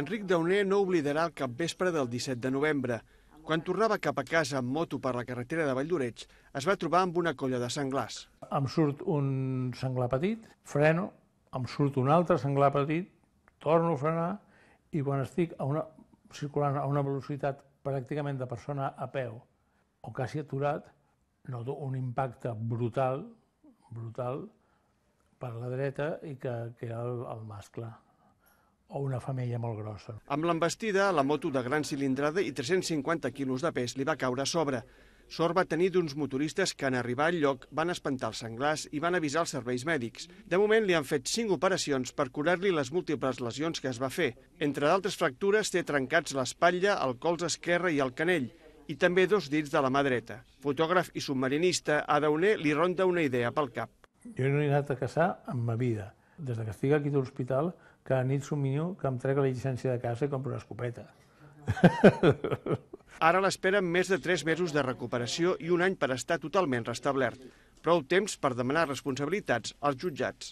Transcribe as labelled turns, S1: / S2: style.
S1: Enric Dauner no oblidarà el capvespre del 17 de novembre. Quan tornava cap a casa amb moto per la carretera de Valldoreig, es va trobar amb una colla de senglars.
S2: Em surt un senglar petit, freno, em surt un altre senglar petit, torno a frenar, i quan estic a una, circulant a una velocitat pràcticament de persona a peu o quasi aturat, noto un impacte brutal, brutal, per la dreta i que, que era el, el mascle o una femella molt grossa.
S1: Amb l'embestida, la moto de gran cilindrada i 350 quilos de pes li va caure a sobre. Sort va tenir d'uns motoristes que en arribar al lloc van espantar els senglars i van avisar els serveis mèdics. De moment li han fet cinc operacions per curar-li les múltiples lesions que es va fer. Entre d'altres fractures té trencats l'espatlla, el colze esquerre i el canell i també dos dits de la mà dreta. Fotògraf i submarinista, a Dauner li ronda una idea pel
S2: cap. Jo no he anat a caçar en ma vida des que estic aquí a l'hospital, cada nit somio que em trec la llicència de casa i compro una escopeta.
S1: Ara l'esperen més de 3 mesos de recuperació i un any per estar totalment restablert. Prou temps per demanar responsabilitats als jutjats.